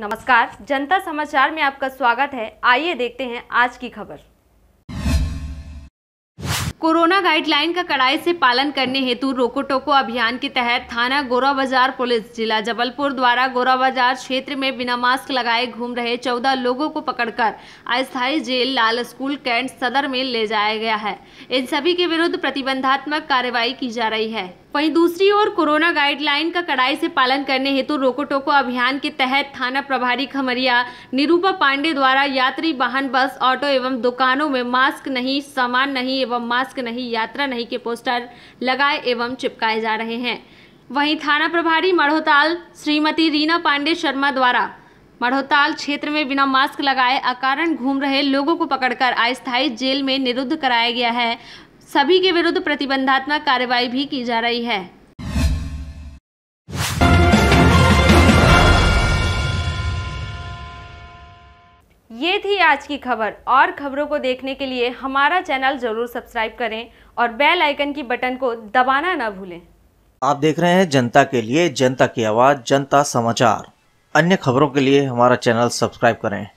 नमस्कार जनता समाचार में आपका स्वागत है आइए देखते हैं आज की खबर कोरोना गाइडलाइन का कड़ाई से पालन करने हेतु रोको टोको अभियान के तहत थाना गोरा बाजार पुलिस जिला जबलपुर द्वारा गोरा बाजार क्षेत्र में बिना मास्क लगाए घूम रहे चौदह लोगों को पकड़कर अस्थायी जेल लाल स्कूल कैंट सदर में ले जाया गया है इन सभी के विरुद्ध प्रतिबंधात्मक कार्रवाई की जा रही है वहीं दूसरी ओर कोरोना गाइडलाइन का कड़ाई से पालन करने हेतु रोको टोको अभियान के तहत थाना प्रभारी खमरिया निरूपा पांडे द्वारा यात्री वाहन बस ऑटो एवं दुकानों में मास्क नहीं सामान नहीं एवं मास्क नहीं यात्रा नहीं के पोस्टर लगाए एवं चिपकाए जा रहे हैं वहीं थाना प्रभारी मढ़ोताल श्रीमती रीना पांडे शर्मा द्वारा मढ़ोताल क्षेत्र में बिना मास्क लगाए अकारण घूम रहे लोगों को पकड़कर अस्थायी जेल में निरुद्ध कराया गया है सभी के विरुद्ध प्रतिबंधात्मक कार्रवाई भी की जा रही है ये थी आज की खबर और खबरों को देखने के लिए हमारा चैनल जरूर सब्सक्राइब करें और बेल आइकन की बटन को दबाना ना भूलें आप देख रहे हैं जनता के लिए जनता की आवाज़ जनता समाचार अन्य खबरों के लिए हमारा चैनल सब्सक्राइब करें